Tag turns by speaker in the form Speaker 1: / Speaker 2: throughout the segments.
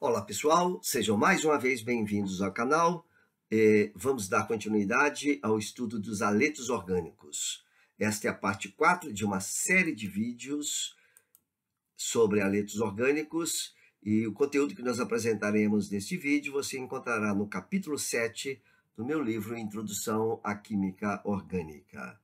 Speaker 1: Olá pessoal, sejam mais uma vez bem-vindos ao canal. É, vamos dar continuidade ao estudo dos aletos orgânicos. Esta é a parte 4 de uma série de vídeos sobre aletos orgânicos e o conteúdo que nós apresentaremos neste vídeo você encontrará no capítulo 7 do meu livro Introdução à Química Orgânica.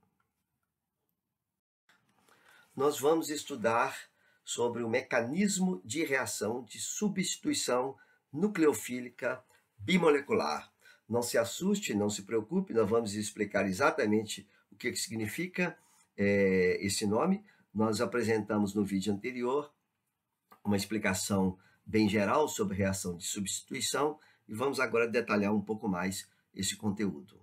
Speaker 1: Nós vamos estudar sobre o mecanismo de reação de substituição nucleofílica bimolecular. Não se assuste, não se preocupe, nós vamos explicar exatamente o que significa é, esse nome. Nós apresentamos no vídeo anterior uma explicação bem geral sobre reação de substituição e vamos agora detalhar um pouco mais esse conteúdo.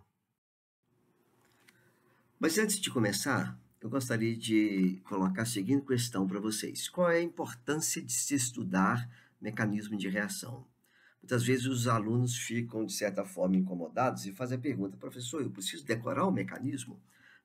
Speaker 1: Mas antes de começar, eu gostaria de colocar a seguinte questão para vocês: qual é a importância de se estudar mecanismo de reação? Muitas vezes os alunos ficam, de certa forma, incomodados e fazem a pergunta, professor, eu preciso decorar o mecanismo?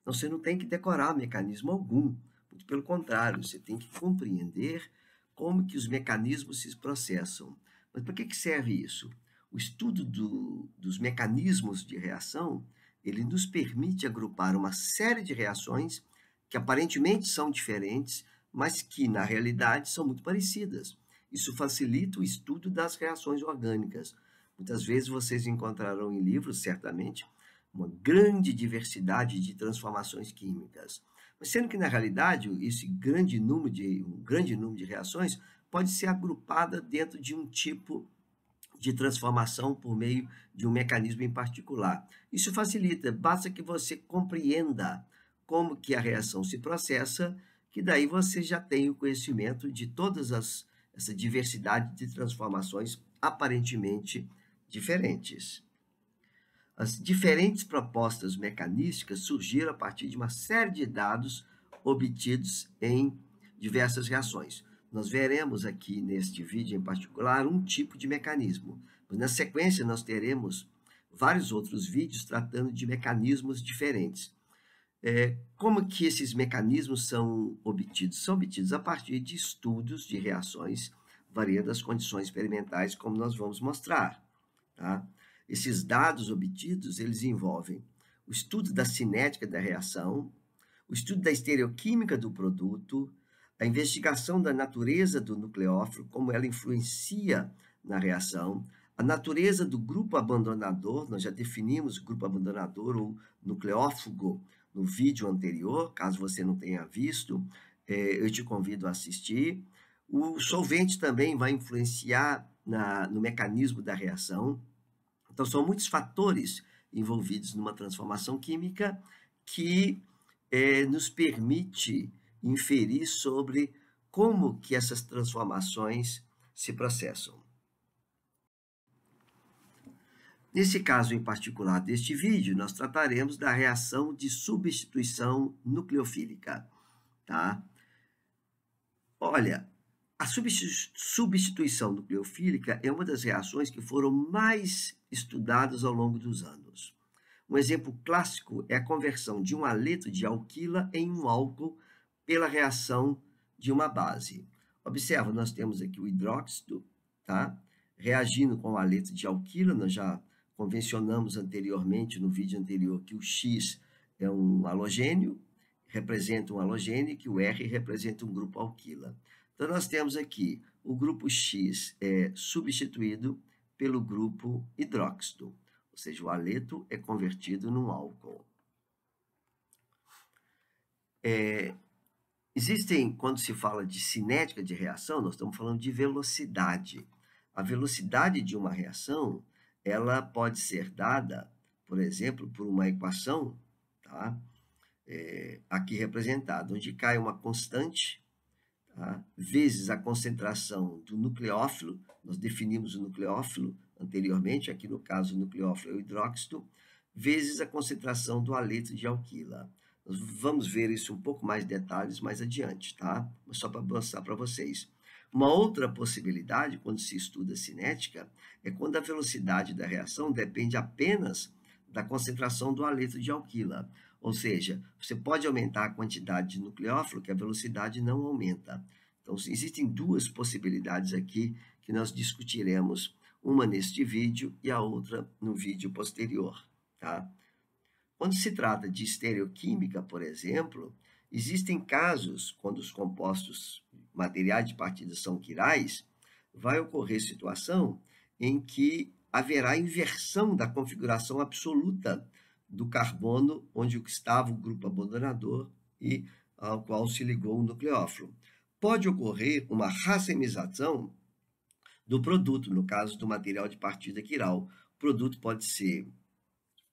Speaker 1: Não, você não tem que decorar mecanismo algum. Muito pelo contrário, você tem que compreender como que os mecanismos se processam. Mas para que, serve isso? O estudo do, dos mecanismos de reação, ele nos permite agrupar uma série de reações que aparentemente são diferentes, mas que na realidade são muito parecidas. Isso facilita o estudo das reações orgânicas. Muitas vezes vocês encontrarão em livros, certamente, uma grande diversidade de transformações químicas. Mas sendo que na realidade esse grande número de um grande número de reações pode ser agrupada dentro de um tipo de transformação por meio de um mecanismo em particular. Isso facilita, basta que você compreenda como que a reação se processa, que daí você já tem o conhecimento de todas as essa diversidade de transformações aparentemente diferentes. As diferentes propostas mecanísticas surgiram a partir de uma série de dados obtidos em diversas reações. Nós veremos aqui neste vídeo em particular um tipo de mecanismo, mas na sequência nós teremos vários outros vídeos tratando de mecanismos diferentes. É, como que esses mecanismos são obtidos? São obtidos a partir de estudos de reações variando as condições experimentais, como nós vamos mostrar. Tá? Esses dados obtidos, eles envolvem o estudo da cinética da reação, o estudo da estereoquímica do produto, a investigação da natureza do nucleófilo, como ela influencia na reação, a natureza do grupo abandonador, nós já definimos grupo abandonador ou nucleófago no vídeo anterior, caso você não tenha visto, é, eu te convido a assistir. O solvente também vai influenciar na, no mecanismo da reação. Então, são muitos fatores envolvidos numa transformação química que é, nos permite inferir sobre como que essas transformações se processam. Neste caso em particular deste vídeo, nós trataremos da reação de substituição nucleofílica. Tá? Olha, a substituição nucleofílica é uma das reações que foram mais estudadas ao longo dos anos. Um exemplo clássico é a conversão de um aleto de alquila em um álcool pela reação de uma base. Observa, nós temos aqui o hidróxido, tá? Reagindo com o aleto de alquila, nós já convencionamos anteriormente, no vídeo anterior, que o X é um halogênio, representa um halogênio, que o R representa um grupo alquila. Então, nós temos aqui o grupo X é substituído pelo grupo hidróxido, ou seja, o aleto é convertido num álcool. É, existem, quando se fala de cinética de reação, nós estamos falando de velocidade. A velocidade de uma reação ela pode ser dada, por exemplo, por uma equação, tá? É, aqui representada, onde cai uma constante, tá? vezes a concentração do nucleófilo, nós definimos o nucleófilo anteriormente, aqui no caso o nucleófilo é o hidróxido, vezes a concentração do aleto de alquila. Nós vamos ver isso um pouco mais detalhes mais adiante, tá? Mas só para mostrar para vocês. Uma outra possibilidade, quando se estuda cinética, é quando a velocidade da reação depende apenas da concentração do aleto de alquila, ou seja, você pode aumentar a quantidade de nucleófilo que a velocidade não aumenta. Então, existem duas possibilidades aqui que nós discutiremos, uma neste vídeo e a outra no vídeo posterior. Tá? Quando se trata de estereoquímica, por exemplo, existem casos quando os compostos materiais de partida são quirais, vai ocorrer situação em que haverá inversão da configuração absoluta do carbono onde estava o grupo abandonador e ao qual se ligou o nucleófilo. Pode ocorrer uma racemização do produto, no caso do material de partida quiral. O produto pode ser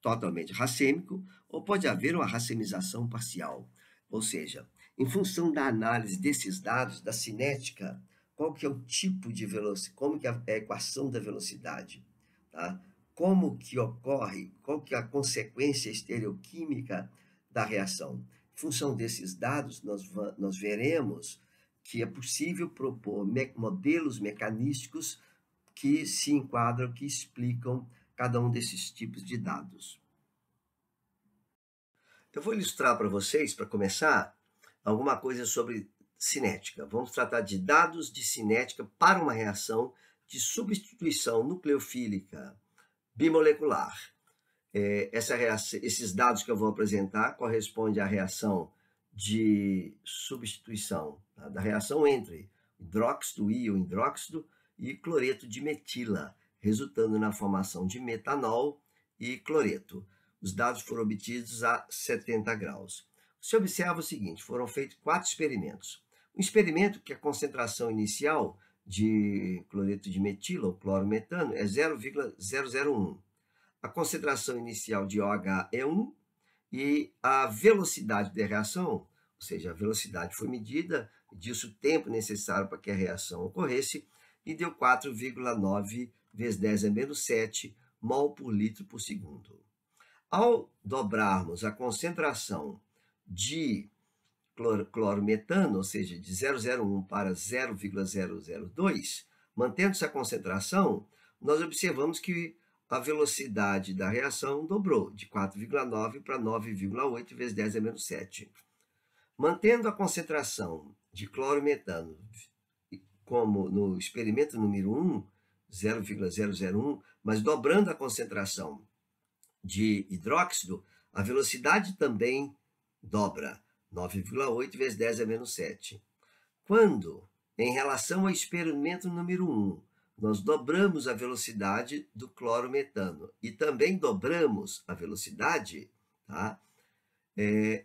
Speaker 1: totalmente racêmico ou pode haver uma racemização parcial, ou seja, em função da análise desses dados, da cinética, qual que é o tipo de velocidade, como que é a equação da velocidade, tá? como que ocorre, qual que é a consequência estereoquímica da reação. Em função desses dados, nós, nós veremos que é possível propor me modelos mecanísticos que se enquadram, que explicam cada um desses tipos de dados. Eu vou ilustrar para vocês, para começar, alguma coisa sobre cinética. Vamos tratar de dados de cinética para uma reação de substituição nucleofílica bimolecular. É, essa reação, esses dados que eu vou apresentar correspondem à reação de substituição, tá? da reação entre hidróxido e o hidróxido e cloreto de metila, resultando na formação de metanol e cloreto. Os dados foram obtidos a 70 graus se observa o seguinte: foram feitos quatro experimentos. Um experimento que a concentração inicial de cloreto de metila, ou clorometano, é 0,001. A concentração inicial de OH é 1 e a velocidade da reação, ou seja, a velocidade foi medida, disso o tempo necessário para que a reação ocorresse, e deu 4,9 vezes 10 a é menos 7 mol por litro por segundo. Ao dobrarmos a concentração de clor, clorometano, ou seja, de 0,01 para 0,002, mantendo essa concentração, nós observamos que a velocidade da reação dobrou de 4,9 para 9,8 vezes 10 a menos 7. Mantendo a concentração de clorometano, como no experimento número 1, 0,001, mas dobrando a concentração de hidróxido, a velocidade também dobra 9,8 vezes 10 é menos 7. Quando, em relação ao experimento número 1, nós dobramos a velocidade do clorometano e também dobramos a velocidade, tá? É,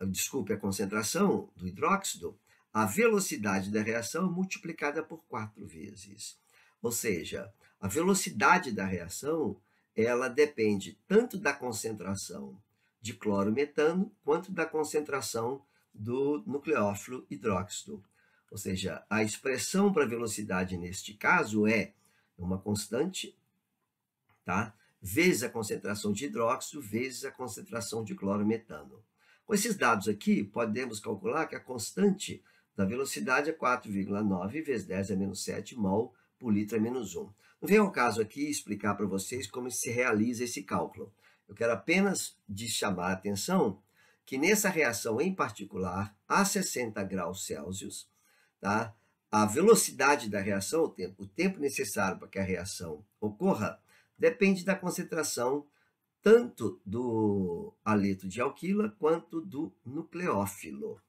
Speaker 1: uh, desculpe, a concentração do hidróxido, a velocidade da reação é multiplicada por 4 vezes. Ou seja, a velocidade da reação ela depende tanto da concentração de clorometano quanto da concentração do nucleófilo hidróxido. Ou seja, a expressão para velocidade neste caso é uma constante, tá? vezes a concentração de hidróxido, vezes a concentração de clorometano. Com esses dados aqui, podemos calcular que a constante da velocidade é 4,9 vezes 10 a é menos 7 mol por litro a é menos 1. Não vem ao caso aqui explicar para vocês como se realiza esse cálculo. Eu quero apenas de chamar a atenção que nessa reação em particular, a 60 graus Celsius, tá? a velocidade da reação, o tempo, o tempo necessário para que a reação ocorra, depende da concentração tanto do aleto de alquila quanto do nucleófilo.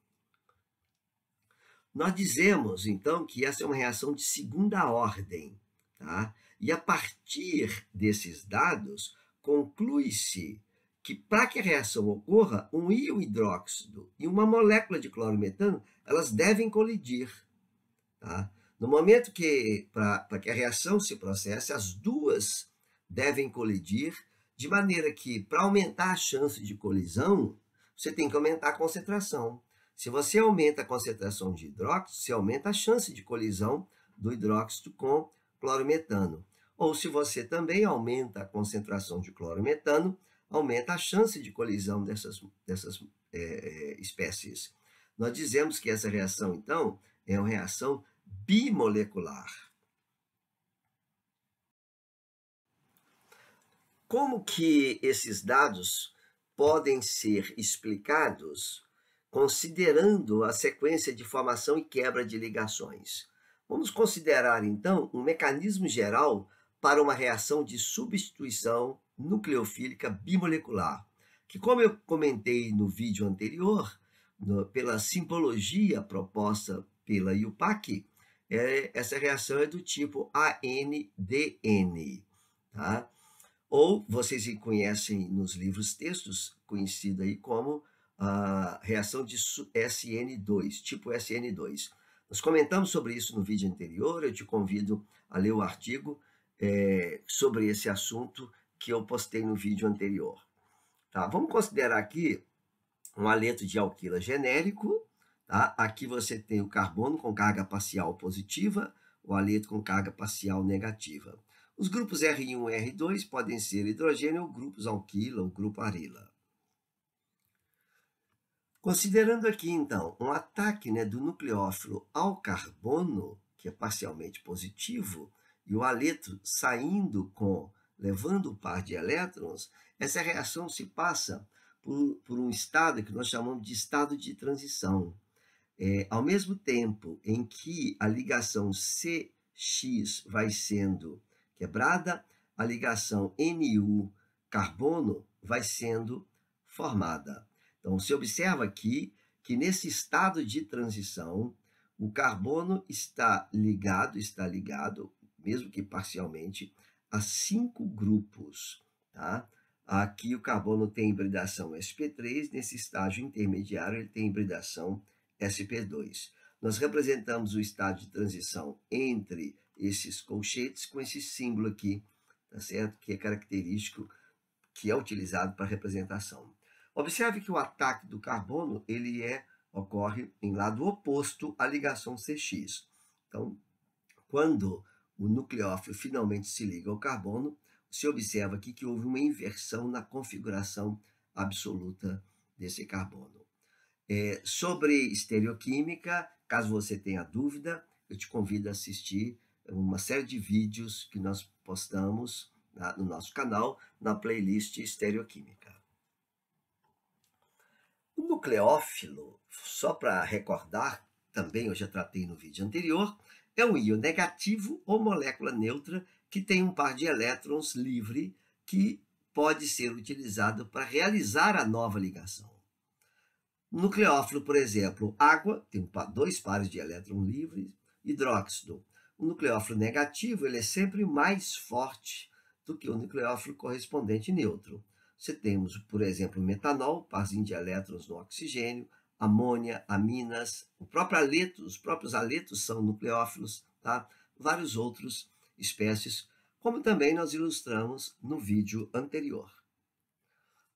Speaker 1: Nós dizemos, então, que essa é uma reação de segunda ordem, tá? E a partir desses dados, conclui-se que para que a reação ocorra, um íon hidróxido e uma molécula de clorometano, elas devem colidir. Tá? No momento que, para que a reação se processe, as duas devem colidir, de maneira que, para aumentar a chance de colisão, você tem que aumentar a concentração. Se você aumenta a concentração de hidróxido, você aumenta a chance de colisão do hidróxido com clorometano. Ou se você também aumenta a concentração de clorometano, aumenta a chance de colisão dessas, dessas é, é, espécies. Nós dizemos que essa reação, então, é uma reação bimolecular. Como que esses dados podem ser explicados considerando a sequência de formação e quebra de ligações? Vamos considerar, então, um mecanismo geral para uma reação de substituição nucleofílica bimolecular, que como eu comentei no vídeo anterior, no, pela simbologia proposta pela IUPAC, é, essa reação é do tipo ANDN, tá? Ou vocês conhecem nos livros textos, conhecida aí como a reação de SN2, tipo SN2. Nós comentamos sobre isso no vídeo anterior, eu te convido a ler o artigo é, sobre esse assunto que eu postei no vídeo anterior. Tá? Vamos considerar aqui um aleto de alquila genérico. Tá? Aqui você tem o carbono com carga parcial positiva, o aleto com carga parcial negativa. Os grupos R1 e R2 podem ser hidrogênio ou grupos alquila ou grupo arila. Considerando aqui, então, um ataque né, do nucleófilo ao carbono, que é parcialmente positivo, e o aleto saindo com, levando o par de elétrons, essa reação se passa por, por um estado que nós chamamos de estado de transição. É, ao mesmo tempo em que a ligação CX vai sendo quebrada, a ligação NU carbono vai sendo formada. Então, se observa aqui que nesse estado de transição, o carbono está ligado, está ligado mesmo que parcialmente, a cinco grupos. Tá? Aqui o carbono tem hibridação sp3, nesse estágio intermediário ele tem hibridação sp2. Nós representamos o estágio de transição entre esses colchetes com esse símbolo aqui, tá certo? Que é característico, que é utilizado para representação. Observe que o ataque do carbono, ele é ocorre em lado oposto à ligação CX. Então, quando o nucleófilo finalmente se liga ao carbono, se observa aqui que houve uma inversão na configuração absoluta desse carbono. É, sobre estereoquímica, caso você tenha dúvida, eu te convido a assistir uma série de vídeos que nós postamos na, no nosso canal, na playlist Estereoquímica. O nucleófilo, só para recordar, também eu já tratei no vídeo anterior, é um íon negativo ou molécula neutra que tem um par de elétrons livre que pode ser utilizado para realizar a nova ligação. Nucleófilo, por exemplo, água, tem dois pares de elétrons livres, hidróxido. O nucleófilo negativo ele é sempre mais forte do que o nucleófilo correspondente neutro. Se temos, por exemplo, metanol, parzinho de elétrons no oxigênio, amônia, aminas, o próprio aleto, os próprios aletos são nucleófilos, tá? vários outros espécies, como também nós ilustramos no vídeo anterior.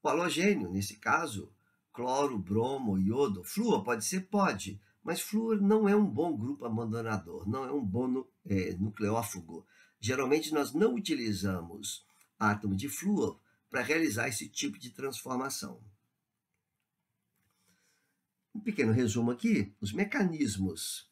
Speaker 1: O halogênio, nesse caso, cloro, bromo, iodo, flúor pode ser? Pode, mas flúor não é um bom grupo abandonador, não é um bom é, nucleófago. Geralmente nós não utilizamos átomo de flúor para realizar esse tipo de transformação. Um pequeno resumo aqui: os mecanismos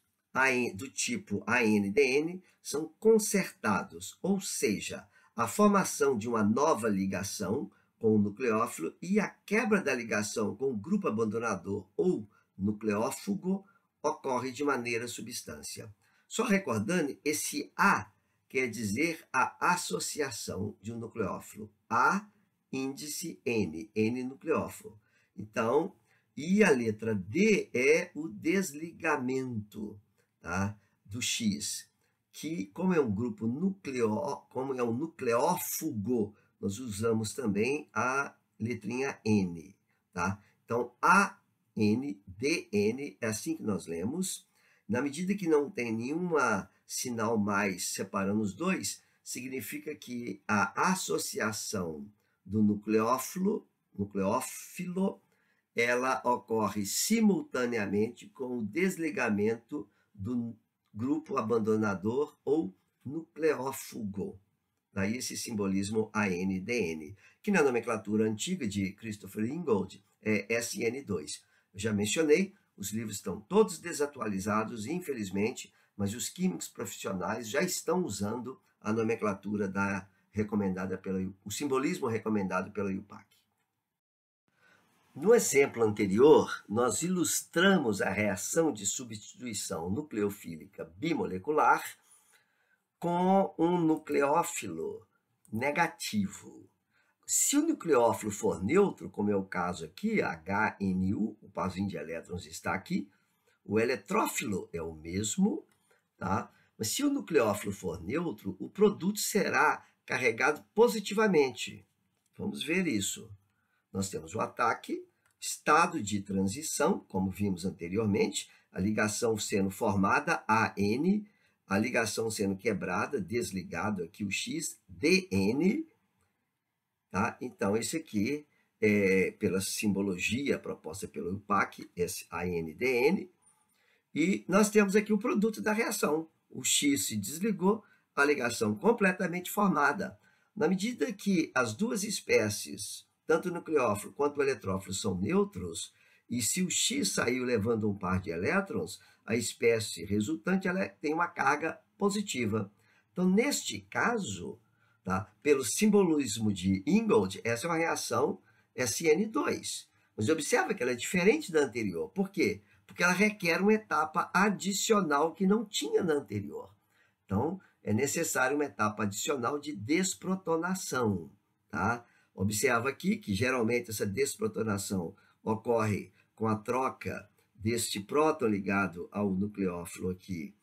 Speaker 1: do tipo ANDN são consertados, ou seja, a formação de uma nova ligação com o nucleófilo e a quebra da ligação com o grupo abandonador ou nucleófugo ocorre de maneira substância. Só recordando, esse A quer dizer a associação de um nucleófilo. A, índice N, N nucleófilo. Então, e a letra D é o desligamento tá, do X, que, como é um grupo nucleó como é um nucleófugo, nós usamos também a letrinha N. Tá? Então, A, N, D, N, é assim que nós lemos. Na medida que não tem nenhuma sinal mais separando os dois, significa que a associação do nucleófilo, nucleófilo ela ocorre simultaneamente com o desligamento do grupo abandonador ou nucleófugo. Daí esse simbolismo ANDN, que na nomenclatura antiga de Christopher Ingold é SN2. Eu já mencionei, os livros estão todos desatualizados, infelizmente, mas os químicos profissionais já estão usando a nomenclatura da recomendada pela o simbolismo recomendado pela IUPAC. No exemplo anterior, nós ilustramos a reação de substituição nucleofílica bimolecular com um nucleófilo negativo. Se o nucleófilo for neutro, como é o caso aqui, HNU, o parzinho de elétrons está aqui, o eletrófilo é o mesmo, tá? Mas se o nucleófilo for neutro, o produto será carregado positivamente. Vamos ver isso. Nós temos o ataque, estado de transição, como vimos anteriormente, a ligação sendo formada AN, a ligação sendo quebrada, desligado aqui o X, DN. Tá? Então, esse aqui, é, pela simbologia proposta pelo UPAC, esse ANDN. E nós temos aqui o produto da reação. O X se desligou, a ligação completamente formada. Na medida que as duas espécies tanto o nucleófilo quanto o eletrófilo são neutros, e se o X saiu levando um par de elétrons, a espécie resultante ela tem uma carga positiva. Então, neste caso, tá, pelo simbolismo de Ingold, essa é uma reação SN2. Mas observa que ela é diferente da anterior. Por quê? Porque ela requer uma etapa adicional que não tinha na anterior. Então, é necessário uma etapa adicional de desprotonação. Tá? Observa aqui que geralmente essa desprotonação ocorre com a troca deste próton ligado ao nucleófilo aqui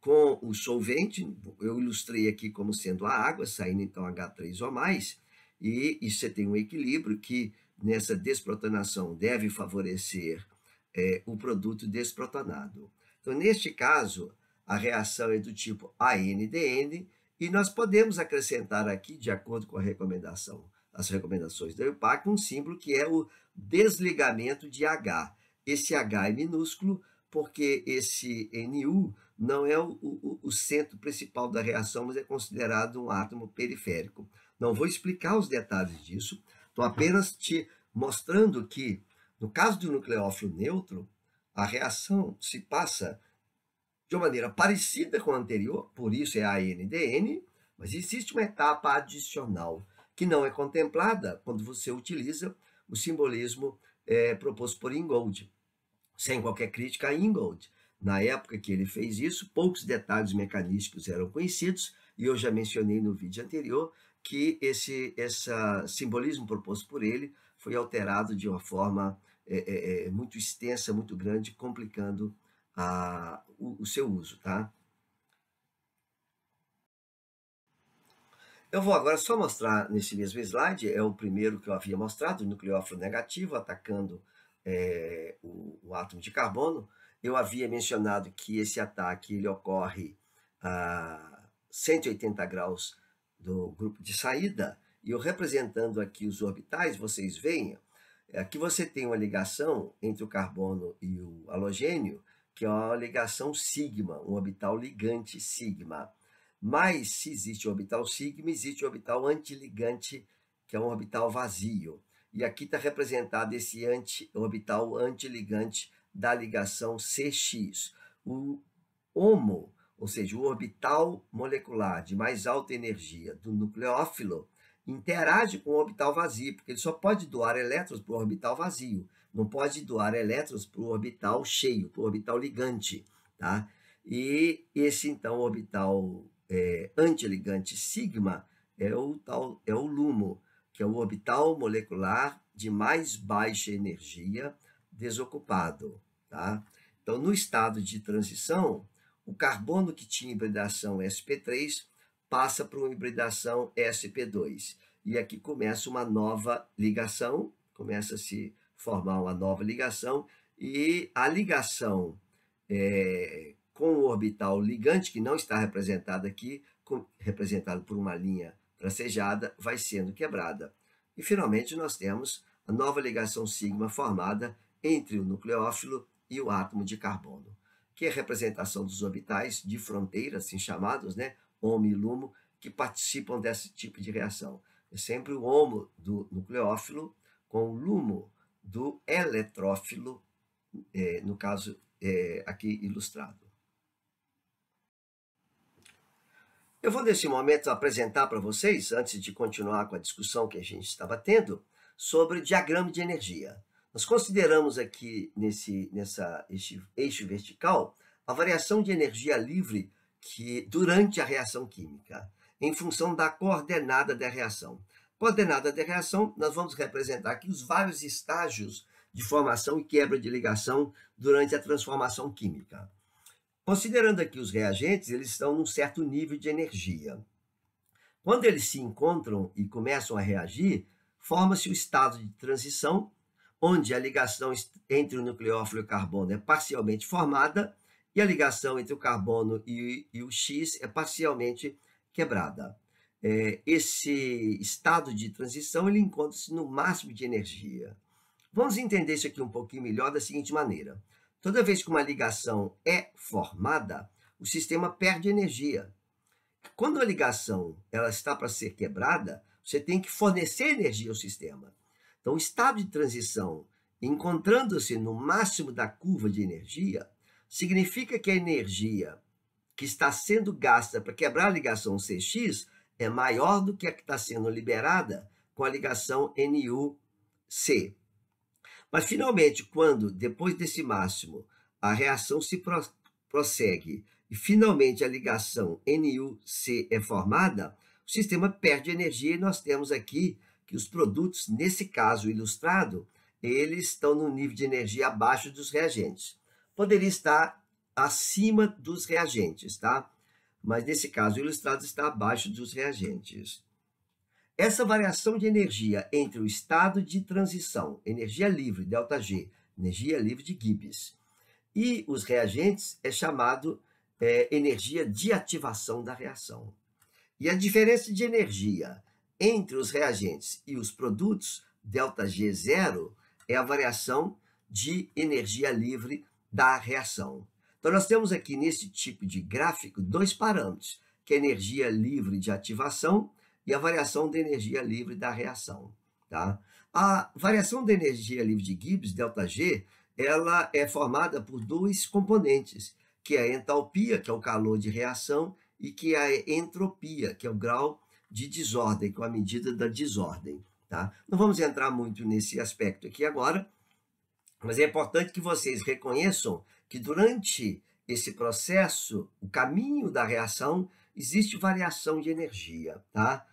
Speaker 1: com o solvente, eu ilustrei aqui como sendo a água, saindo então H3O+, e, e você tem um equilíbrio que nessa desprotonação deve favorecer é, o produto desprotonado. Então, neste caso, a reação é do tipo ANDN, e nós podemos acrescentar aqui, de acordo com a recomendação as recomendações da EUPAC, um símbolo que é o desligamento de H. Esse H é minúsculo porque esse NU não é o, o, o centro principal da reação, mas é considerado um átomo periférico. Não vou explicar os detalhes disso, estou apenas te mostrando que, no caso do nucleófilo neutro, a reação se passa de uma maneira parecida com a anterior, por isso é ANDN, mas existe uma etapa adicional que não é contemplada quando você utiliza o simbolismo é, proposto por Ingold, sem qualquer crítica a Ingold. Na época que ele fez isso, poucos detalhes mecanísticos eram conhecidos, e eu já mencionei no vídeo anterior que esse, esse simbolismo proposto por ele foi alterado de uma forma é, é, é, muito extensa, muito grande, complicando a, o, o, seu uso. Tá? Eu vou agora só mostrar nesse mesmo slide, é o primeiro que eu havia mostrado, o nucleófilo negativo atacando é, o, o, átomo de carbono. Eu havia mencionado que esse ataque ele ocorre a 180 graus do grupo de saída, e eu representando aqui os orbitais, vocês veem, é, aqui você tem uma ligação entre o carbono e o halogênio, que é uma ligação sigma, um orbital ligante sigma. Mas se existe um orbital sigma, existe um orbital antiligante, que é um orbital vazio. E aqui está representado esse anti, orbital antiligante da ligação CX. O HOMO, ou seja, o orbital molecular de mais alta energia do nucleófilo, interage com o orbital vazio, porque ele só pode doar elétrons para o orbital vazio, não pode doar elétrons para o orbital cheio, para o orbital ligante, tá? E esse, então, orbital é, ligante sigma é o, tal, é o LUMO, que é o orbital molecular de mais baixa energia desocupado. Tá? Então, no estado de transição, o carbono que tinha hibridação sp3 passa para uma hibridação sp2. E aqui começa uma nova ligação, começa a se formar uma nova ligação, e a ligação é, com o orbital ligante, que não está representado aqui, com, representado por uma linha tracejada, vai sendo quebrada. E, finalmente, nós temos a nova ligação sigma formada entre o nucleófilo e o átomo de carbono, que é a representação dos orbitais de fronteira, assim chamados, né, homo e lumo, que participam desse tipo de reação. É sempre o homo do nucleófilo com o lumo do eletrófilo, eh, no caso eh, aqui ilustrado. Eu vou, nesse momento, apresentar para vocês, antes de continuar com a discussão que a gente estava tendo, sobre diagrama de energia. Nós consideramos aqui, nesse nessa, este eixo vertical, a variação de energia livre que durante a reação química, em função da coordenada da reação. Coordenada da reação, nós vamos representar aqui os vários estágios de formação e quebra de ligação durante a transformação química. Considerando aqui os reagentes, eles estão num certo nível de energia. Quando eles se encontram e começam a reagir, forma-se o estado de transição, onde a ligação entre o nucleófilo e o carbono é parcialmente formada e a ligação entre o carbono e, o X é parcialmente quebrada. É, esse estado de transição ele encontra-se no máximo de energia. Vamos entender isso aqui um pouquinho melhor da seguinte maneira. Toda vez que uma ligação é formada, o sistema perde energia. Quando a ligação ela está para ser quebrada, você tem que fornecer energia ao sistema. Então, o estado de transição, encontrando-se no máximo da curva de energia, significa que a energia que está sendo gasta para quebrar a ligação CX é maior do que a que está sendo liberada com a ligação NUC. Mas, finalmente, quando, depois desse máximo, a reação se pro prossegue e finalmente a ligação NUC é formada, o sistema perde energia e nós temos aqui que os produtos, nesse caso ilustrado, eles estão no nível de energia abaixo dos reagentes. Poderia estar acima dos reagentes, tá? Mas nesse caso ilustrado está abaixo dos reagentes. Essa variação de energia entre o estado de transição, energia livre, ΔG, energia livre de Gibbs, e os reagentes é chamado é, energia de ativação da reação. E a diferença de energia entre os reagentes e os produtos, ΔG0, é a variação de energia livre da reação. Então, nós temos aqui nesse tipo de gráfico dois parâmetros, que é energia livre de ativação e a variação da energia livre da reação. Tá? A variação da energia livre de Gibbs, ΔG, ela é formada por dois componentes, que é a entalpia, que é o calor de reação, e que é a entropia, que é o grau de desordem, com é a medida da desordem. Tá? Não vamos entrar muito nesse aspecto aqui agora, mas é importante que vocês reconheçam que durante esse processo, o caminho da reação, existe variação de energia. Tá?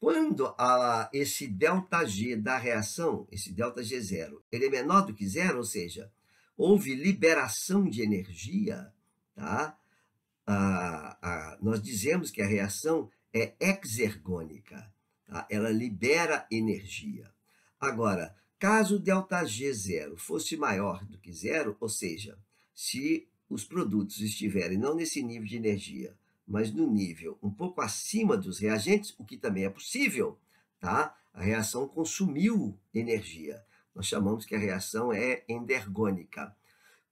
Speaker 1: Quando a, esse ΔG da reação, esse δg zero, ele é menor do que zero, ou seja, houve liberação de energia, tá? nós dizemos que a reação é exergônica, tá? ela libera energia. Agora, caso o δg zero fosse maior do que zero, ou seja, se os produtos estiverem não nesse nível de energia, mas no nível um pouco acima dos reagentes, o que também é possível, tá? A reação consumiu energia. Nós chamamos que a reação é endergônica.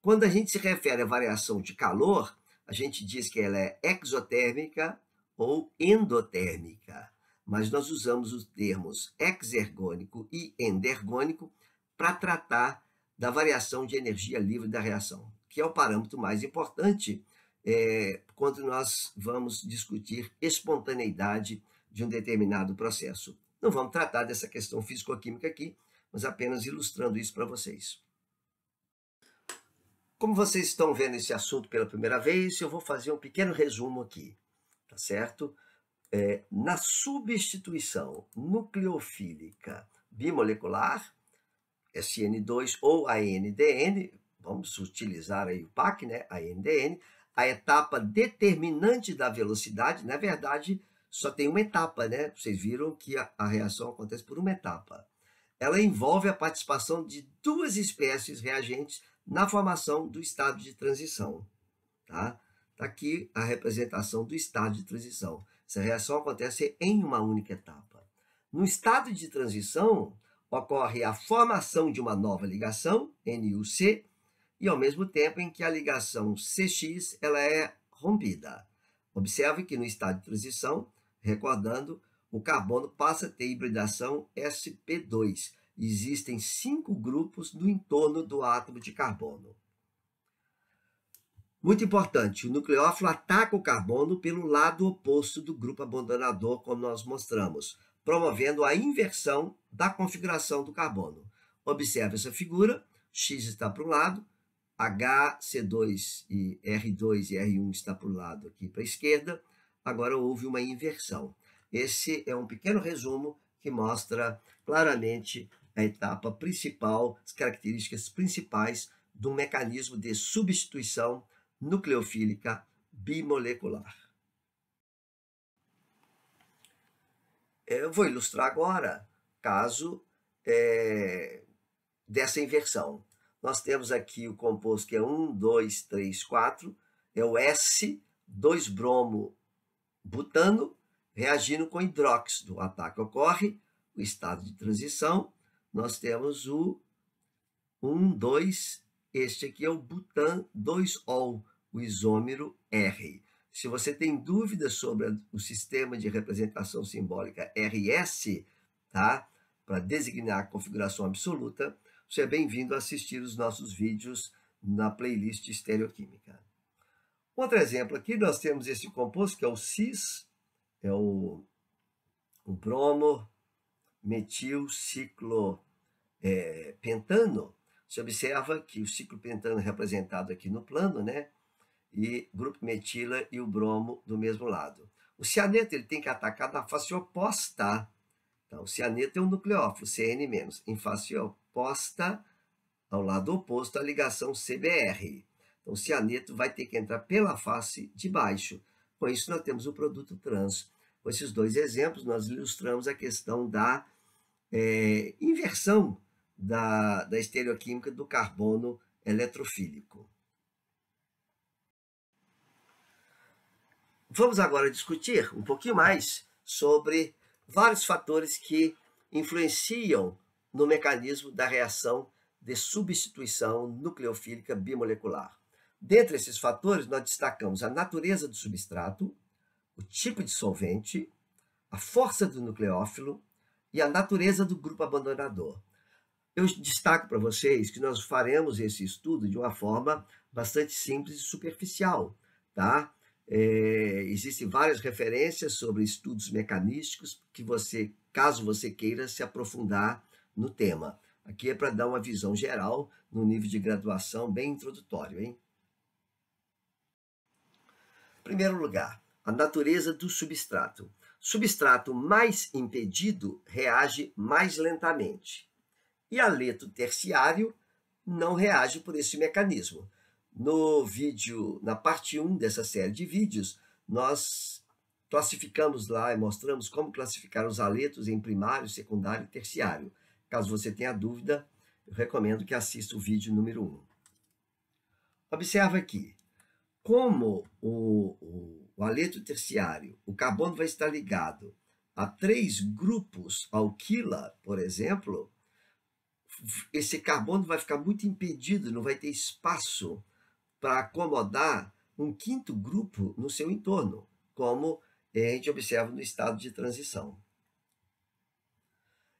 Speaker 1: Quando a gente se refere à variação de calor, a gente diz que ela é exotérmica ou endotérmica, mas nós usamos os termos exergônico e endergônico para tratar da variação de energia livre da reação, que é o parâmetro mais importante é, quando nós vamos discutir espontaneidade de um determinado processo. Não vamos tratar dessa questão físico-química aqui, mas apenas ilustrando isso para vocês. Como vocês estão vendo esse assunto pela primeira vez, eu vou fazer um pequeno resumo aqui, tá certo? É, na substituição nucleofílica bimolecular, SN2 ou ANDN, vamos utilizar aí o PAC, né, ANDN, a etapa determinante da velocidade, na verdade, só tem uma etapa, né? Vocês viram que a, a reação acontece por uma etapa. Ela envolve a participação de duas espécies reagentes na formação do estado de transição. Tá? tá aqui a representação do estado de transição. Essa reação acontece em uma única etapa. No estado de transição, ocorre a formação de uma nova ligação, NUC, e ao mesmo tempo em que a ligação CX ela é rompida. Observe que no estado de transição, recordando, o carbono passa a ter hibridação sp2. Existem cinco grupos no entorno do átomo de carbono. Muito importante, o nucleófilo ataca o carbono pelo lado oposto do grupo abandonador, como nós mostramos, promovendo a inversão da configuração do carbono. Observe essa figura, X está para um lado, HC2 e R2 e R1 está para o lado aqui para a esquerda, agora houve uma inversão. Esse é um pequeno resumo que mostra claramente a etapa principal, as características principais do mecanismo de substituição nucleofílica bimolecular. Eu vou ilustrar agora caso é, dessa inversão nós temos aqui o composto que é 1, 2, 3, 4, é o S2-bromo-butano reagindo com hidróxido. O ataque ocorre, o estado de transição, nós temos o 1, 2, este aqui é o butan 2-ol, o isômero R. Se você tem dúvidas sobre o sistema de representação simbólica RS, tá? para designar a configuração absoluta, você é bem-vindo a assistir os nossos vídeos na playlist Estereoquímica. Outro exemplo aqui, nós temos esse composto que é o cis, é o, o bromo metilciclopentano. É, pentano. você observa que o ciclopentano é representado aqui no plano, né? E grupo metila e o bromo do mesmo lado. O cianeto ele tem que atacar na face oposta então, o cianeto é um nucleófilo, CN-, em face oposta ao lado oposto à ligação CBR. Então, o cianeto vai ter que entrar pela face de baixo. Com isso, nós temos o produto trans. Com esses dois exemplos, nós ilustramos a questão da é, inversão da, da estereoquímica do carbono eletrofílico. Vamos agora discutir um pouquinho mais sobre vários fatores que influenciam no mecanismo da reação de substituição nucleofílica bimolecular. Dentre esses fatores, nós destacamos a natureza do substrato, o tipo de solvente, a força do nucleófilo e a natureza do grupo abandonador. Eu destaco para vocês que nós faremos esse estudo de uma forma bastante simples e superficial, tá? É, existem várias referências sobre estudos mecanísticos que você, caso você queira se aprofundar no tema. Aqui é para dar uma visão geral no nível de graduação bem introdutório, hein? Primeiro lugar, a natureza do substrato. Substrato mais impedido reage mais lentamente. E aleto terciário não reage por esse mecanismo. No vídeo, na parte 1 dessa série de vídeos, nós classificamos lá e mostramos como classificar os aletos em primário, secundário e terciário. Caso você tenha dúvida, eu recomendo que assista o vídeo número 1. Observa aqui, como o, o, o aleto terciário, o carbono vai estar ligado a três grupos alquila, por exemplo, esse carbono vai ficar muito impedido, não vai ter espaço para acomodar um quinto grupo no seu entorno, como eh, a gente observa no estado de transição.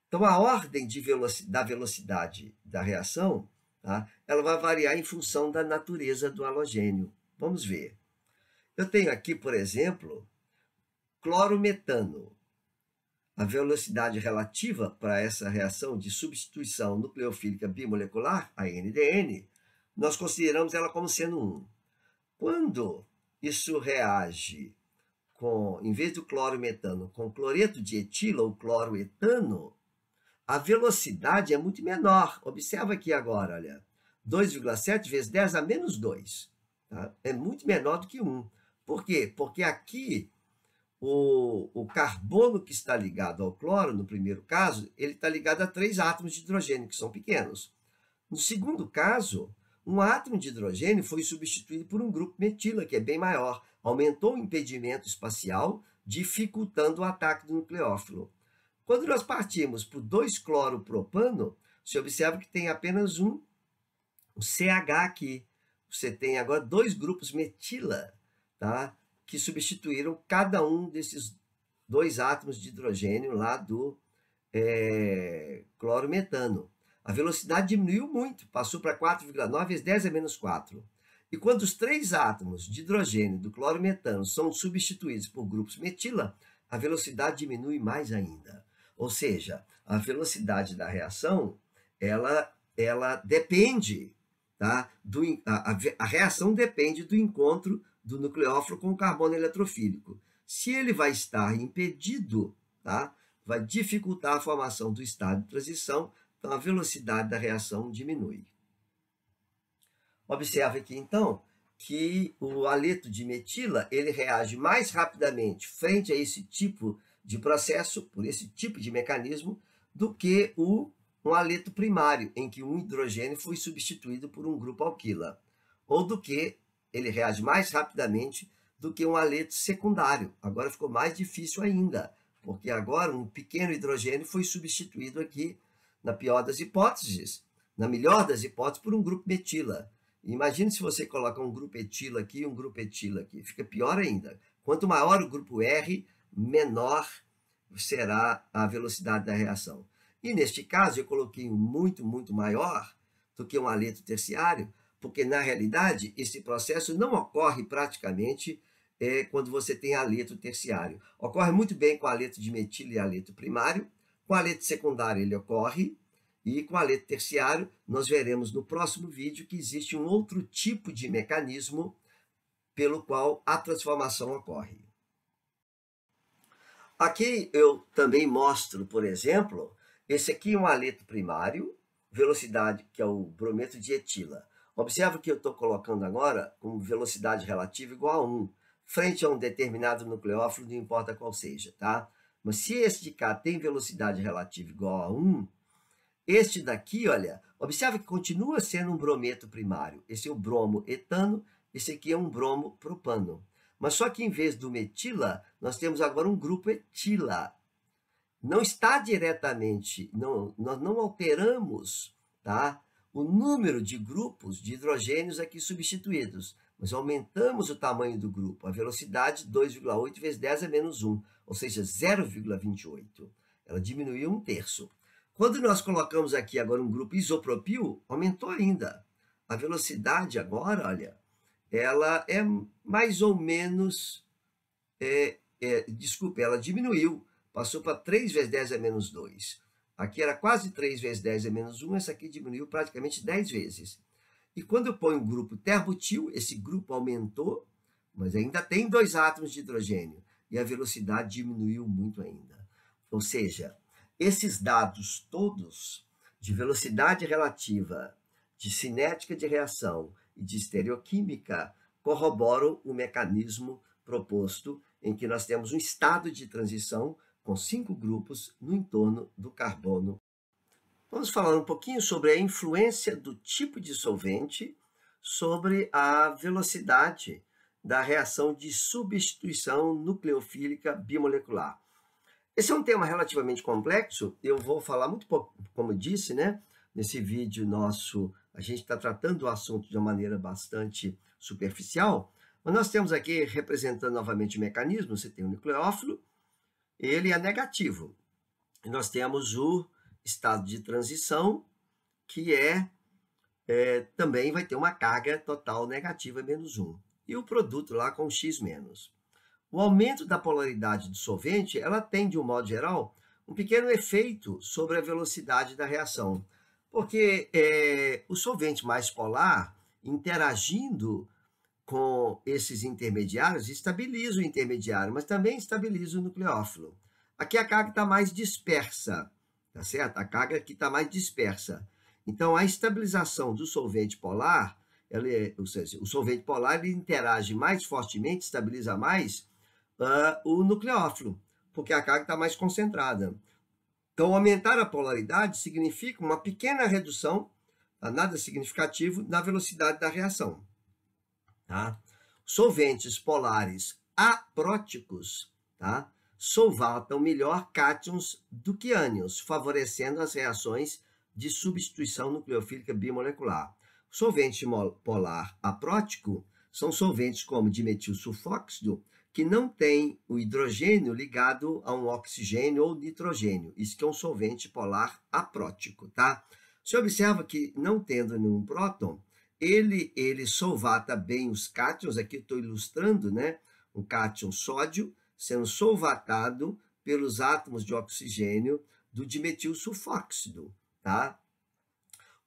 Speaker 1: Então, a ordem velocidade, da velocidade da reação tá, ela vai variar em função da natureza do halogênio. Vamos ver. Eu tenho aqui, por exemplo, clorometano. A velocidade relativa para essa reação de substituição nucleofílica bimolecular, a NDN, nós consideramos ela como sendo um. Quando isso reage com, em vez do clorometano, com cloreto de etila ou cloroetano, a velocidade é muito menor. Observa aqui agora, olha, 2,7 vezes 10 a menos 2. Tá? É muito menor do que 1. Por quê? Porque aqui o, o, carbono que está ligado ao cloro, no primeiro caso, ele está ligado a três átomos de hidrogênio, que são pequenos. No segundo caso, um átomo de hidrogênio foi substituído por um grupo metila, que é bem maior, aumentou o impedimento espacial, dificultando o ataque do nucleófilo. Quando nós partimos para o 2-cloropropano, você observa que tem apenas um, CH aqui. Você tem agora dois grupos metila, tá? que substituíram cada um desses dois átomos de hidrogênio lá do é, clorometano a velocidade diminuiu muito, passou para 4,9 vezes 10 a menos 4. E quando os três átomos de hidrogênio do clorometano são substituídos por grupos metila, a velocidade diminui mais ainda. Ou seja, a velocidade da reação, ela, ela depende, tá? do, a, a, a reação depende do encontro do nucleófilo com o carbono eletrofílico. Se ele vai estar impedido, tá? vai dificultar a formação do estado de transição, então, a velocidade da reação diminui. Observe aqui, então, que o aleto de metila ele reage mais rapidamente frente a esse tipo de processo, por esse tipo de mecanismo, do que o, um aleto primário, em que um hidrogênio foi substituído por um grupo alquila, ou do que ele reage mais rapidamente do que um aleto secundário. Agora ficou mais difícil ainda, porque agora um pequeno hidrogênio foi substituído aqui na pior das hipóteses, na melhor das hipóteses, por um grupo metila. Imagine se você coloca um grupo etila aqui e um grupo etila aqui. Fica pior ainda. Quanto maior o grupo R, menor será a velocidade da reação. E neste caso, eu coloquei um muito, muito maior do que um aleto terciário, porque na realidade esse processo não ocorre praticamente é, quando você tem aleto terciário. Ocorre muito bem com aleto de metila e aleto primário, com a letra secundária ele ocorre, e com a letra terciária nós veremos no próximo vídeo que existe um outro tipo de mecanismo pelo qual a transformação ocorre. Aqui eu também mostro, por exemplo, esse aqui é um aleto primário, velocidade, que é o brometo de etila. Observa que eu estou colocando agora com velocidade relativa igual a 1, frente a um determinado nucleófilo, não importa qual seja, tá? Mas se este de cá tem velocidade relativa igual a 1, este daqui, olha, observa que continua sendo um brometo primário. Esse é o bromo etano, esse aqui é um bromo propano. Mas só que em vez do metila, nós temos agora um grupo etila. Não está diretamente, não, nós não alteramos tá, o número de grupos de hidrogênios aqui substituídos, mas aumentamos o tamanho do grupo, a velocidade 2,8 vezes 10 a é menos 1 ou seja, 0,28. Ela diminuiu um terço. Quando nós colocamos aqui agora um grupo isopropil, aumentou ainda. A velocidade agora, olha, ela é mais ou menos, é, é, desculpa, ela diminuiu, passou para 3 vezes 10 a é menos 2. Aqui era quase 3 vezes 10 a é menos 1, essa aqui diminuiu praticamente 10 vezes. E quando eu ponho o grupo terbutil, esse grupo aumentou, mas ainda tem dois átomos de hidrogênio e a velocidade diminuiu muito ainda. Ou seja, esses dados todos de velocidade relativa, de cinética de reação e de estereoquímica corroboram o mecanismo proposto em que nós temos um estado de transição com cinco grupos no entorno do carbono. Vamos falar um pouquinho sobre a influência do tipo de solvente sobre a velocidade da reação de substituição nucleofílica bimolecular. Esse é um tema relativamente complexo, eu vou falar muito pouco, como disse, né? Nesse vídeo nosso, a gente está tratando o assunto de uma maneira bastante superficial, mas nós temos aqui, representando novamente o mecanismo, você tem o nucleófilo, ele é negativo. E nós temos o estado de transição, que é, é também vai ter uma carga total negativa menos 1 e o produto lá com X menos. O aumento da polaridade do solvente, ela tem, de um modo geral, um pequeno efeito sobre a velocidade da reação, porque é, o solvente mais polar, interagindo com esses intermediários, estabiliza o intermediário, mas também estabiliza o nucleófilo. Aqui é a carga está mais dispersa, tá certo? A carga aqui está mais dispersa. Então, a estabilização do solvente polar ela é, ou seja, o solvente polar interage mais fortemente, estabiliza mais uh, o nucleófilo, porque a carga está mais concentrada. Então, aumentar a polaridade significa uma pequena redução, tá? nada significativo, na velocidade da reação. Tá? Solventes polares apróticos tá? solvatam melhor cátions do que ânions, favorecendo as reações de substituição nucleofílica bimolecular. Solvente polar aprótico são solventes como dimetil sulfóxido, que não tem o hidrogênio ligado a um oxigênio ou nitrogênio. Isso que é um solvente polar aprótico, tá? Você observa que não tendo nenhum próton, ele, ele solvata bem os cátions, aqui estou ilustrando, né? Um cátion sódio sendo solvatado pelos átomos de oxigênio do dimetil sulfóxido, tá?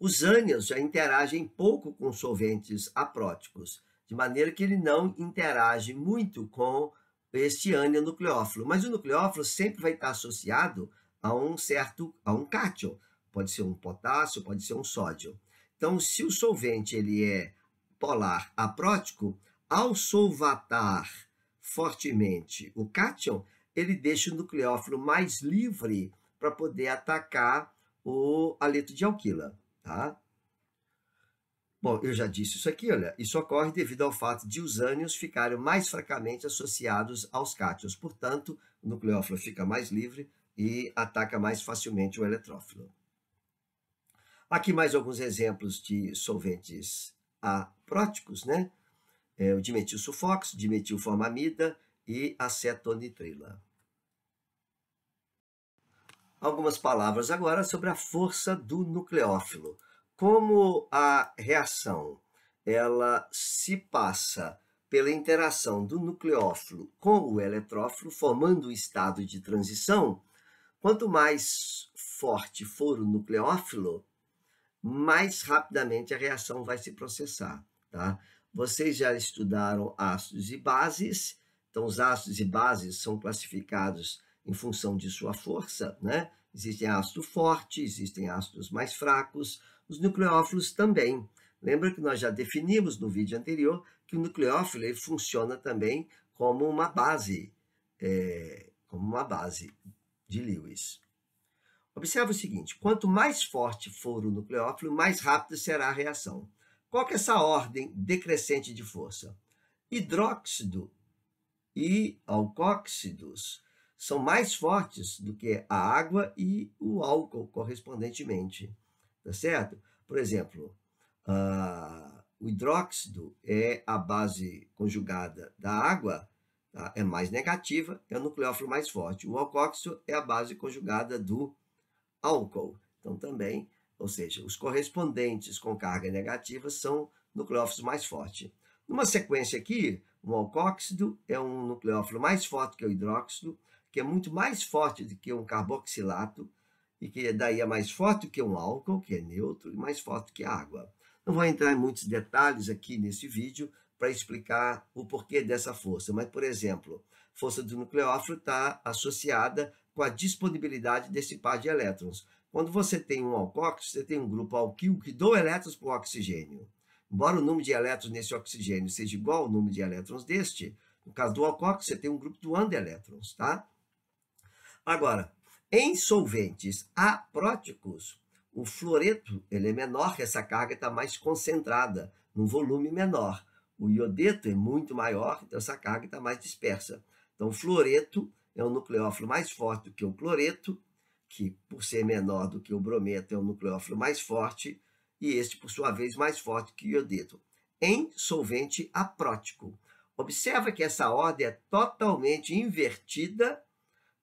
Speaker 1: Os ânions já interagem pouco com solventes apróticos, de maneira que ele não interage muito com este ânion nucleófilo. Mas o nucleófilo sempre vai estar associado a um certo, a um cátion. Pode ser um potássio, pode ser um sódio. Então, se o solvente ele é polar aprótico, ao solvatar fortemente o cátion, ele deixa o nucleófilo mais livre para poder atacar o aleto de alquila. Tá? Bom, eu já disse isso aqui, olha. Isso ocorre devido ao fato de os ânions ficarem mais fracamente associados aos cátions. Portanto, o nucleófilo fica mais livre e ataca mais facilmente o eletrófilo. Aqui mais alguns exemplos de solventes apróticos, né? É, o dimetil sulfox, dimetilformamida e acetonitrila algumas palavras agora sobre a força do nucleófilo. Como a reação ela se passa pela interação do nucleófilo com o eletrófilo, formando o estado de transição, quanto mais forte for o nucleófilo, mais rapidamente a reação vai se processar. Tá? Vocês já estudaram ácidos e bases, então os ácidos e bases são classificados em função de sua força, né? Existem ácidos fortes, existem ácidos mais fracos, os nucleófilos também. Lembra que nós já definimos no vídeo anterior que o nucleófilo ele funciona também como uma base, é, como uma base de Lewis. Observe o seguinte, quanto mais forte for o nucleófilo, mais rápida será a reação. Qual que é essa ordem decrescente de força? Hidróxido e alcóxidos são mais fortes do que a água e o álcool, correspondentemente. Tá certo? Por exemplo, uh, o hidróxido é a base conjugada da água, tá? é mais negativa, é o nucleófilo mais forte. O alcóxido é a base conjugada do álcool. Então, também, ou seja, os correspondentes com carga negativa são nucleófilos mais fortes. Numa sequência aqui, um alcóxido é um nucleófilo mais forte que o hidróxido, que é muito mais forte do que um carboxilato, e que daí é mais forte do que um álcool, que é neutro, e mais forte que a água. Não vou entrar em muitos detalhes aqui nesse vídeo para explicar o porquê dessa força, mas, por exemplo, a força do nucleófilo está associada com a disponibilidade desse par de elétrons. Quando você tem um alcóxido, você tem um grupo alquil que doa elétrons para o oxigênio. Embora o número de elétrons nesse oxigênio seja igual ao número de elétrons deste, no caso do alcóxido, você tem um grupo doando elétrons, tá? Agora, em solventes apróticos, o fluoreto ele é menor, essa carga está mais concentrada, num volume menor. O iodeto é muito maior, então essa carga está mais dispersa. Então, o fluoreto é um nucleófilo mais forte do que o cloreto, que por ser menor do que o brometo é um nucleófilo mais forte, e este, por sua vez, mais forte que o iodeto, em solvente aprótico. Observa que essa ordem é totalmente invertida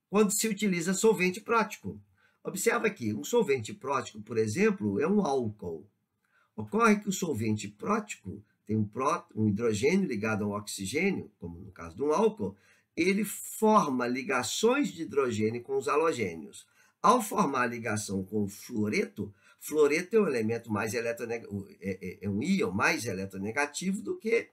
Speaker 1: quando se utiliza solvente prótico. Observa que um solvente prótico, por exemplo, é um álcool. Ocorre que o solvente prótico tem um, pró um hidrogênio ligado ao oxigênio, como no caso de um álcool, ele forma ligações de hidrogênio com os halogênios. Ao formar a ligação com o fluoreto, fluoreto é um elemento mais eletronegativo, é, é, é um íon mais eletronegativo do que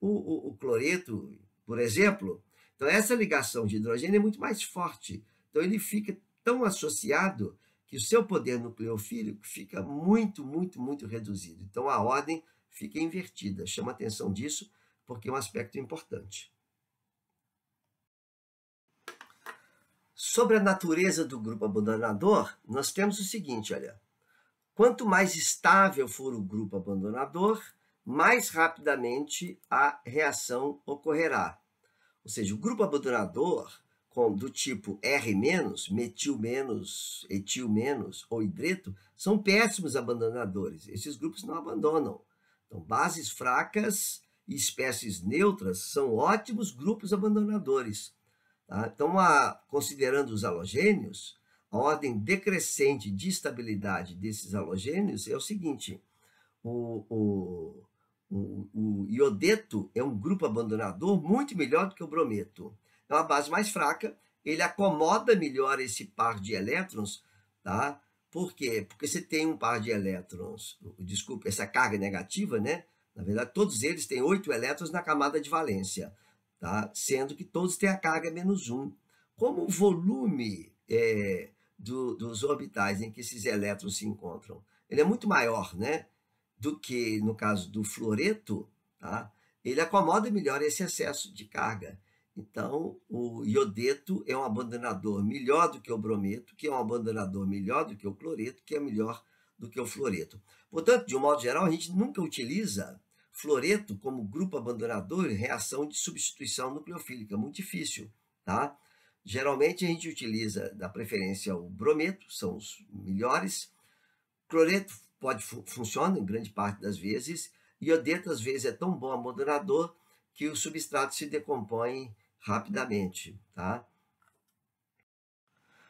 Speaker 1: o, o, o cloreto, por exemplo, então, essa ligação de hidrogênio é muito mais forte. Então, ele fica tão associado que o seu poder nucleofílico fica muito, muito, muito reduzido. Então, a ordem fica invertida. Chama atenção disso, porque é um aspecto importante. Sobre a natureza do grupo abandonador, nós temos o seguinte, olha. Quanto mais estável for o grupo abandonador, mais rapidamente a reação ocorrerá. Ou seja, o grupo abandonador com, do tipo R-, metil-, etil- ou hidreto são péssimos abandonadores. Esses grupos não abandonam. Então, bases fracas e espécies neutras são ótimos grupos abandonadores. Tá? Então, a, considerando os halogênios, a ordem decrescente de estabilidade desses halogênios é o seguinte: o, o o, iodeto é um grupo abandonador muito melhor do que o brometo. É uma base mais fraca, ele acomoda melhor esse par de elétrons, tá? Por quê? Porque você tem um par de elétrons, desculpa, essa carga negativa, né? Na verdade, todos eles têm oito elétrons na camada de valência, tá? Sendo que todos têm a carga menos um. Como o volume é, do, dos orbitais em que esses elétrons se encontram, ele é muito maior, né? do que no caso do floreto, tá? ele acomoda melhor esse excesso de carga. Então, o iodeto é um abandonador melhor do que o brometo, que é um abandonador melhor do que o cloreto, que é melhor do que o floreto. Portanto, de um modo geral, a gente nunca utiliza floreto como grupo abandonador em reação de substituição nucleofílica, muito difícil, tá? Geralmente a gente utiliza da preferência o brometo, são os melhores, cloreto, pode funciona em grande parte das vezes, e iodeto às vezes é tão bom moderador que o substrato se decompõe rapidamente, tá?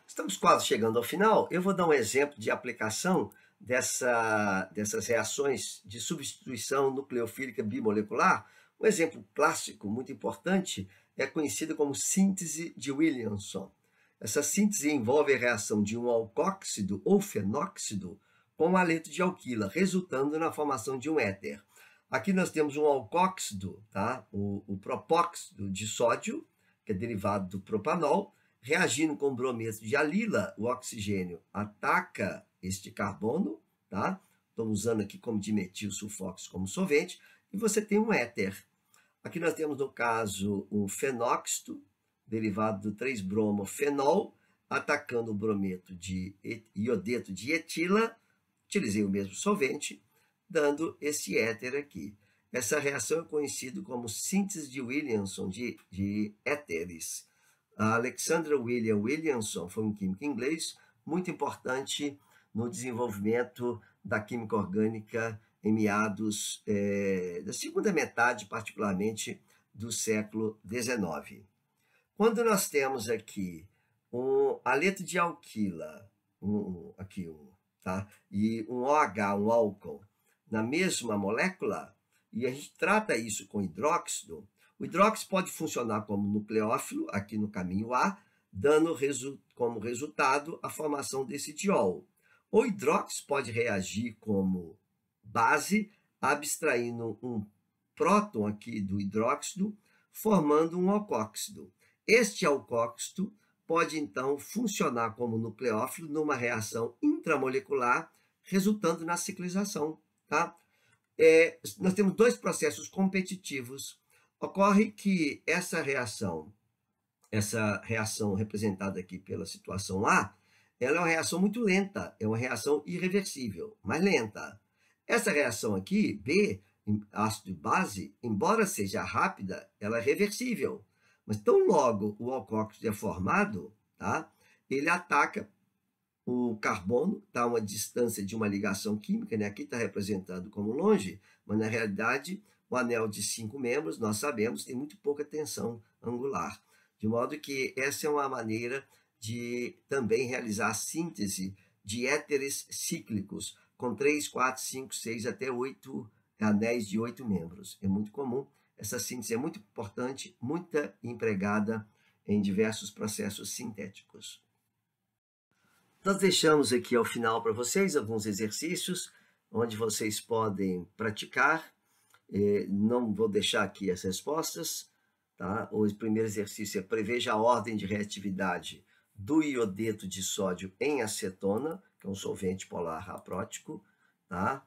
Speaker 1: Estamos quase chegando ao final. Eu vou dar um exemplo de aplicação dessa, dessas reações de substituição nucleofílica bimolecular. Um exemplo clássico, muito importante, é conhecida como síntese de Williamson. Essa síntese envolve a reação de um alcóxido ou fenóxido com o aleto de alquila, resultando na formação de um éter. Aqui nós temos um alcóxido, tá? o, o propóxido de sódio, que é derivado do propanol, reagindo com o brometo de alila, o oxigênio ataca este carbono, tá? Estamos usando aqui como dimetil sulfox como solvente, e você tem um éter. Aqui nós temos, no caso, um fenóxido, derivado do 3-bromofenol, atacando o brometo de iodeto de etila, utilizei o mesmo solvente, dando esse éter aqui. Essa reação é conhecida como síntese de Williamson de, de éteres. A Alexandra William Williamson foi um químico inglês muito importante no desenvolvimento da química orgânica em meados é, da segunda metade, particularmente, do século XIX. Quando nós temos aqui um aleto de alquila, um, aqui um, tá? E um OH, um álcool, na mesma molécula, e a gente trata isso com hidróxido, o hidróxido pode funcionar como nucleófilo, aqui no caminho A, dando resu como resultado a formação desse diol. O hidróxido pode reagir como base, abstraindo um próton aqui do hidróxido, formando um alcóxido. Este alcóxido pode então funcionar como nucleófilo numa reação intramolecular, resultando na ciclização. Tá? É, nós temos dois processos competitivos. Ocorre que essa reação, essa reação representada aqui pela situação A, ela é uma reação muito lenta, é uma reação irreversível, mas lenta. Essa reação aqui, B, ácido e base, embora seja rápida, ela é reversível. Mas tão logo o alcóxido é formado, tá? ele ataca o carbono, dá tá, uma distância de uma ligação química, né? aqui está representado como longe, mas na realidade o anel de cinco membros, nós sabemos, tem muito pouca tensão angular. De modo que essa é uma maneira de também realizar a síntese de éteres cíclicos, com 3, 4, 5, 6 até 8 anéis de 8 membros. É muito comum essa síntese é muito importante, muita empregada em diversos processos sintéticos. Nós deixamos aqui ao final para vocês alguns exercícios onde vocês podem praticar. É, não vou deixar aqui as respostas. Tá? O primeiro exercício é preveja a ordem de reatividade do iodeto de sódio em acetona, que é um solvente polar aprótico. Tá?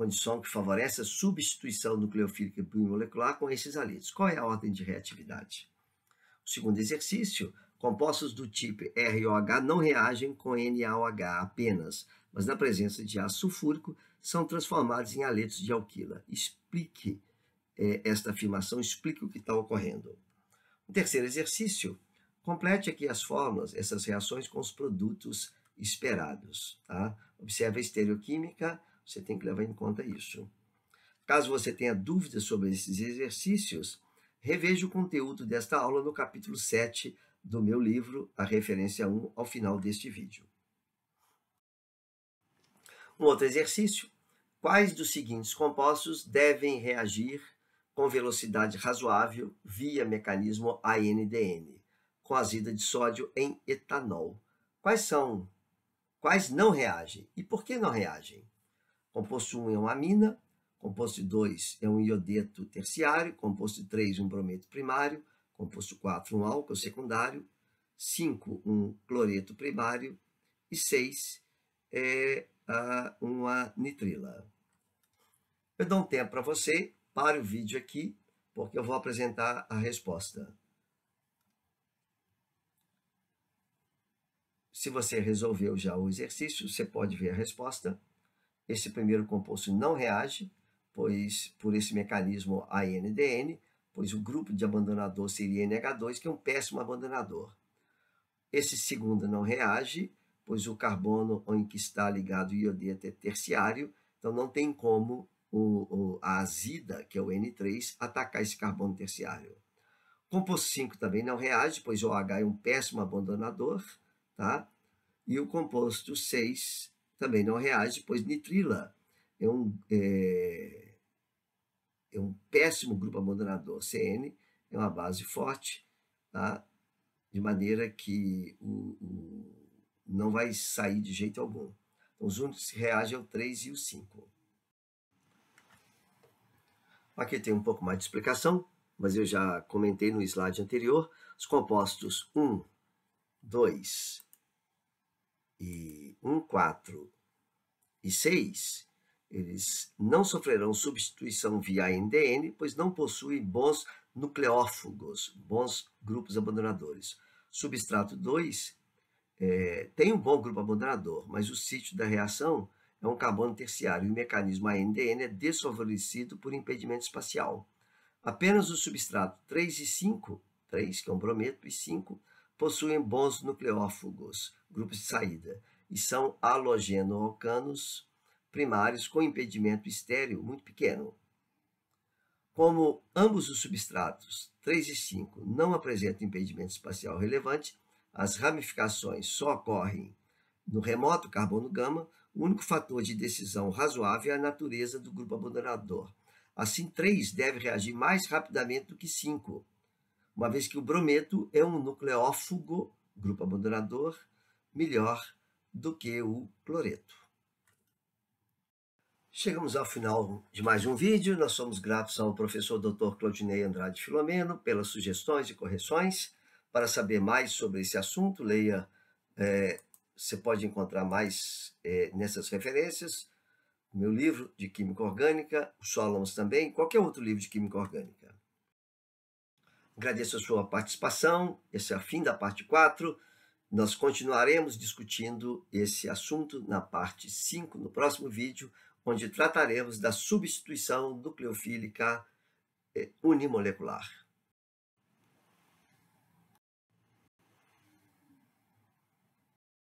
Speaker 1: condição que favorece a substituição nucleofílica bimolecular com esses alídos. Qual é a ordem de reatividade? O segundo exercício, compostos do tipo ROH não reagem com NaOH apenas, mas na presença de ácido sulfúrico são transformados em aletos de alquila. Explique é, esta afirmação, explique o que está ocorrendo. O terceiro exercício, complete aqui as fórmulas, essas reações com os produtos esperados. Tá? Observe a estereoquímica, você tem que levar em conta isso. Caso você tenha dúvidas sobre esses exercícios, reveja o conteúdo desta aula no capítulo 7 do meu livro, a referência 1, ao final deste vídeo. Um outro exercício. Quais dos seguintes compostos devem reagir com velocidade razoável via mecanismo ANDN, com azida de sódio em etanol? Quais são? Quais não reagem? E por que não reagem? Composto 1 é uma amina, composto 2 é um iodeto terciário, composto 3 um brometo primário, composto 4 um álcool secundário, 5 um cloreto primário e 6 é uma nitrila. Eu dou um tempo para você, pare o vídeo aqui, porque eu vou apresentar a resposta. Se você resolveu já o exercício, você pode ver a resposta. Esse primeiro composto não reage, pois por esse mecanismo ANDN, pois o grupo de abandonador seria NH2, que é um péssimo abandonador. Esse segundo não reage, pois o carbono em que está ligado o iodeto é terciário, então não tem como o, o, a azida, que é o N3, atacar esse carbono terciário. Composto 5 também não reage, pois o OH é um péssimo abandonador, tá? E o composto 6 também não reage, pois nitrila é um, é, é um péssimo grupo abandonador. CN é uma base forte, tá? de maneira que o, o, não vai sair de jeito algum. Então, os únicos que reagem ao é 3 e o 5. Aqui tem um pouco mais de explicação, mas eu já comentei no slide anterior. Os compostos 1, 2 e 1, 4 e 6, eles não sofrerão substituição via NDN, pois não possuem bons nucleófagos, bons grupos abandonadores. Substrato 2 é, tem um bom grupo abandonador, mas o sítio da reação é um carbono terciário e o mecanismo ANDN é desfavorecido por impedimento espacial. Apenas o substrato 3 e 5, 3 que é um brometo, e 5 possuem bons nucleófagos, grupos de saída, e são halogeno-alcanos primários com impedimento estéreo muito pequeno. Como ambos os substratos 3 e 5 não apresentam impedimento espacial relevante, as ramificações só ocorrem no remoto carbono-gama, o único fator de decisão razoável é a natureza do grupo abandonador. Assim, 3 deve reagir mais rapidamente do que 5, uma vez que o brometo é um nucleófugo, grupo abandonador, melhor do que o cloreto. Chegamos ao final de mais um vídeo. Nós somos gratos ao professor Dr. Claudinei Andrade Filomeno pelas sugestões e correções. Para saber mais sobre esse assunto, leia, é, você pode encontrar mais é, nessas referências, meu livro de Química Orgânica, o Solons também, qualquer outro livro de Química Orgânica. Agradeço a sua participação. Esse é o fim da parte 4. Nós continuaremos discutindo esse assunto na parte 5, no próximo vídeo, onde trataremos da substituição nucleofílica eh, unimolecular.